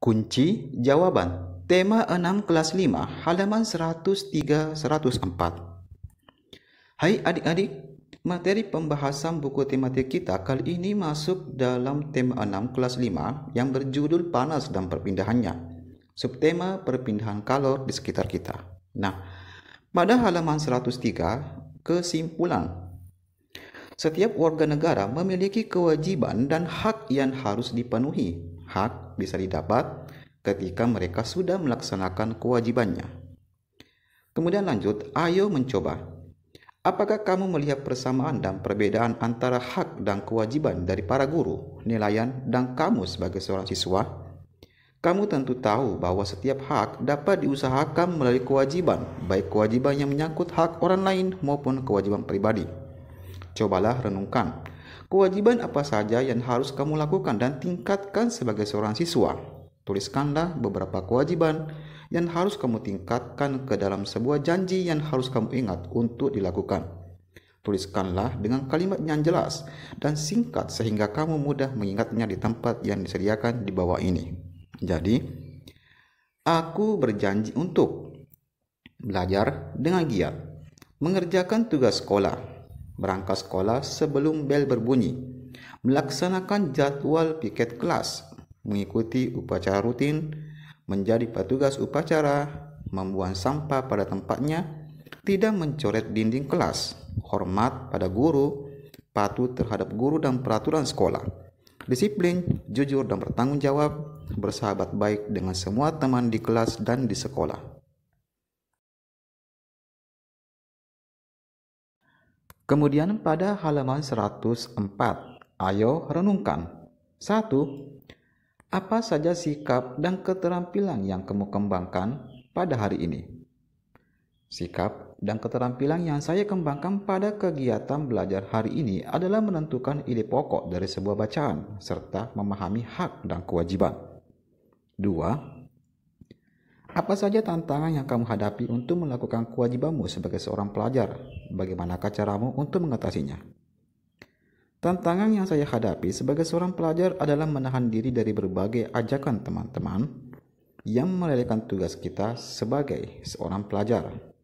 Kunci jawaban. Tema 6 kelas 5 halaman 103 104. Hai adik-adik, materi pembahasan buku tematik kita kali ini masuk dalam tema 6 kelas 5 yang berjudul panas dan perpindahannya. Subtema perpindahan kalor di sekitar kita. Nah, pada halaman 103 kesimpulan setiap warga negara memiliki kewajiban dan hak yang harus dipenuhi hak bisa didapat ketika mereka sudah melaksanakan kewajibannya. Kemudian lanjut, ayo mencoba. Apakah kamu melihat persamaan dan perbedaan antara hak dan kewajiban dari para guru, nelayan, dan kamu sebagai seorang siswa? Kamu tentu tahu bahwa setiap hak dapat diusahakan melalui kewajiban, baik kewajiban yang menyangkut hak orang lain maupun kewajiban pribadi. Cobalah renungkan Kewajiban apa saja yang harus kamu lakukan dan tingkatkan sebagai seorang siswa? Tuliskanlah beberapa kewajiban yang harus kamu tingkatkan ke dalam sebuah janji yang harus kamu ingat untuk dilakukan. Tuliskanlah dengan kalimat yang jelas dan singkat sehingga kamu mudah mengingatnya di tempat yang disediakan di bawah ini. Jadi, aku berjanji untuk belajar dengan giat, mengerjakan tugas sekolah, berangkat sekolah sebelum bel berbunyi, melaksanakan jadwal piket kelas, mengikuti upacara rutin, menjadi petugas upacara, membuang sampah pada tempatnya, tidak mencoret dinding kelas, hormat pada guru, patuh terhadap guru dan peraturan sekolah, disiplin, jujur dan bertanggung jawab, bersahabat baik dengan semua teman di kelas dan di sekolah. Kemudian pada halaman 104, ayo renungkan. 1. Apa saja sikap dan keterampilan yang kamu kembangkan pada hari ini? Sikap dan keterampilan yang saya kembangkan pada kegiatan belajar hari ini adalah menentukan ide pokok dari sebuah bacaan serta memahami hak dan kewajiban. 2 apa saja tantangan yang kamu hadapi untuk melakukan kewajibanmu sebagai seorang pelajar? Bagaimanakah caramu untuk mengatasinya? Tantangan yang saya hadapi sebagai seorang pelajar adalah menahan diri dari berbagai ajakan teman-teman yang melelehkan tugas kita sebagai seorang pelajar.